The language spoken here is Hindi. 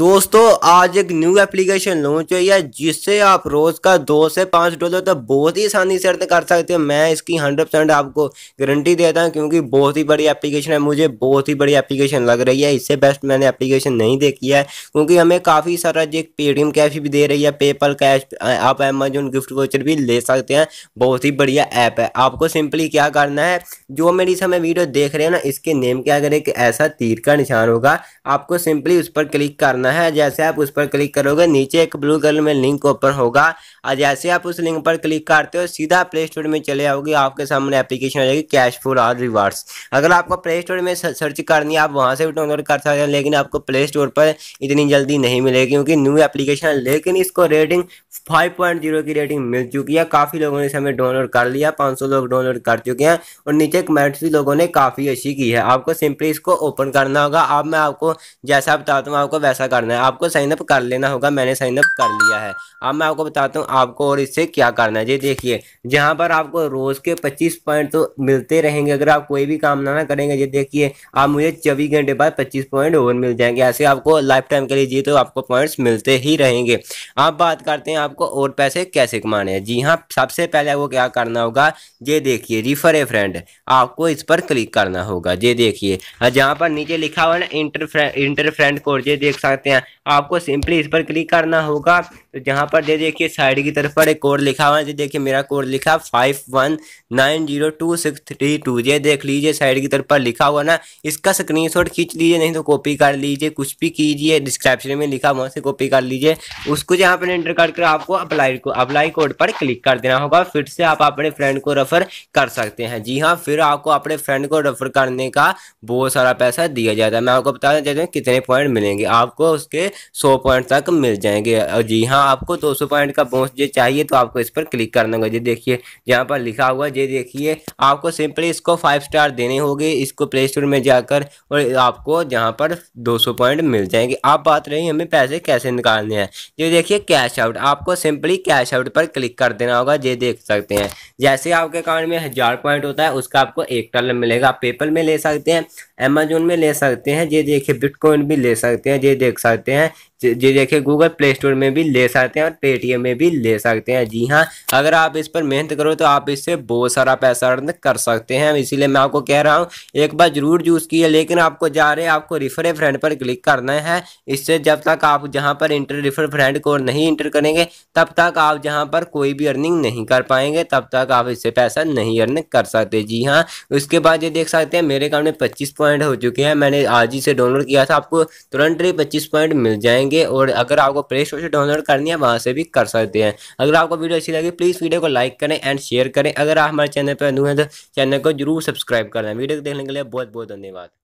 दोस्तों आज एक न्यू एप्लीकेशन लॉन्च हुई है जिससे आप रोज का दो से पाँच डॉलर तो बहुत ही आसानी से अर्न कर सकते हो मैं इसकी हंड्रेड परसेंट आपको गारंटी देता हूँ क्योंकि बहुत ही बड़ी एप्लीकेशन है मुझे बहुत ही बड़ी एप्लीकेशन लग रही है इससे बेस्ट मैंने एप्लीकेशन नहीं देखी है क्योंकि हमें काफ़ी सारा जो पेटीएम कैश भी दे रही है पेपल कैश आप अमेजोन गिफ्ट वोचर भी ले सकते हैं बहुत ही बढ़िया ऐप है आपको सिंपली क्या करना है जो मेरी समय वीडियो देख रहे हैं ना इसके नेम क्या करें एक ऐसा तीर का निशान होगा आपको सिंपली उस पर क्लिक करना करना है जैसे आप उस पर क्लिक करोगे नीचे एक ब्लू कलर में लिंक ओपन होगा और जैसे आप उस लिंक पर क्लिक करते हो सीधा प्ले स्टोर में चले आओगे आपके सामने एप्लीकेशन आ जाएगी कैश फूल और रिवार्ड्स अगर आपको प्ले स्टोर में सर्च करनी है आप वहाँ से भी डाउनलोड कर सकते हैं लेकिन आपको प्ले स्टोर पर इतनी जल्दी नहीं मिलेगी क्योंकि न्यू एप्लीकेशन है लेकिन इसको रेटिंग 5.0 की रेटिंग मिल चुकी है काफ़ी लोगों ने इसे डाउनलोड कर लिया 500 लोग डाउनलोड कर चुके हैं और नीचे कमेंट्स भी लोगों ने काफ़ी अच्छी की है आपको सिंपली इसको ओपन करना होगा अब मैं आपको जैसा बताता हूँ आपको वैसा करना है आपको साइनअप कर लेना होगा मैंने साइनअप कर लिया है अब मैं आपको बताता हूँ आपको और इससे क्या करना है ये देखिए जहाँ पर आपको रोज़ के पच्चीस पॉइंट तो मिलते रहेंगे अगर आप कोई भी काम ना ना करेंगे ये देखिए आप मुझे चौबीस घंटे बाद पच्चीस पॉइंट और मिल जाएंगे ऐसे आपको लाइफ टाइम के लिए जी तो आपको पॉइंट्स मिलते ही रहेंगे आप बात करते हैं आपको और पैसे कैसे कमाने हैं जी हाँ सबसे पहले आपको क्या करना होगा ये देखिए रिफर ए फ्रेंड आपको इस पर क्लिक करना होगा ये देखिए जहाँ पर नीचे लिखा हुआ ना enter friend enter friend code ये देख सकते सकते हैं आपको सिंपली इस पर क्लिक करना होगा तो जहाँ पर दे देखिए साइड की तरफ पर एक कोड लिखा हुआ है ये देखिए मेरा कोड लिखा five one nine zero two six three two ये देख लीजिए साइड की तरफ पर लिखा हुआ ना इसका स्क्रीन खींच लीजिए नहीं तो कॉपी कर लीजिए कुछ भी कीजिए डिस्क्रिप्शन में लिखा वहाँ से कॉपी कर लीजिए उसको जहाँ पर एंटर करके आपको अप्लाई को अप्लाई कोड पर क्लिक कर देना होगा फिर से आप अपने फ्रेंड को रेफर कर सकते हैं जी हाँ फिर आपको अपने फ्रेंड को रेफर करने का बहुत सारा पैसा दिया जाता है मैं आपको बता चाहता हूँ कितने पॉइंट मिलेंगे आपको आपको उसके सौ पॉइंट तक मिल जाएंगे और जी हाँ आपको दो सौ पॉइंट का बोनस जो चाहिए तो आपको इस पर क्लिक करना होगा ये देखिए यहाँ पर लिखा हुआ ये देखिए आपको सिंपली इसको फाइव स्टार देने होंगे इसको प्ले स्टोर में जाकर और आपको जहाँ पर दो सौ पॉइंट मिल जाएंगे आप बात रही हमें पैसे कैसे निकालने हैं ये देखिए कैश आउट आपको सिंपली कैश आउट पर क्लिक कर देना होगा ये देख सकते हैं जैसे आपके अकाउंट में हज़ार पॉइंट होता है उसका आपको एक डॉलर मिलेगा आप पेपल में ले सकते हैं अमेजोन में ले सकते हैं ये देखिए बिटकॉइन भी ले सकते हैं ये देख देख सकते हैं ये देखिए गूगल प्ले स्टोर में भी ले सकते हैं और पेटीएम में भी ले सकते हैं जी हाँ अगर आप इस पर मेहनत करो तो आप इससे बहुत सारा पैसा अर्न कर सकते हैं इसीलिए मैं आपको कह रहा हूँ एक बार जरूर यूज़ किया लेकिन आपको जा रहे आपको रिफर फ्रेंड पर क्लिक करना है इससे जब तक आप जहाँ पर इंटर रिफर फ्रेंड को नहीं इंटर करेंगे तब तक आप जहाँ पर कोई भी अर्निंग नहीं कर पाएंगे तब तक आप इससे पैसा नहीं अर्न कर सकते जी हाँ उसके बाद ये देख सकते हैं मेरे अकाउंट में पच्चीस पॉइंट हो चुके हैं मैंने आज ही से डाउनलोड किया था आपको तुरंत ही पच्चीस पॉइंट मिल जाएंगे होंगे और अगर आपको प्ले स्टोर से डाउनलोड करनी है वहाँ से भी कर सकते हैं अगर आपको वीडियो अच्छी लगी प्लीज़ वीडियो को लाइक करें एंड शेयर करें अगर आप हमारे चैनल पर नए हैं तो चैनल को जरूर सब्सक्राइब कर लें वीडियो देखने के लिए बहुत बहुत धन्यवाद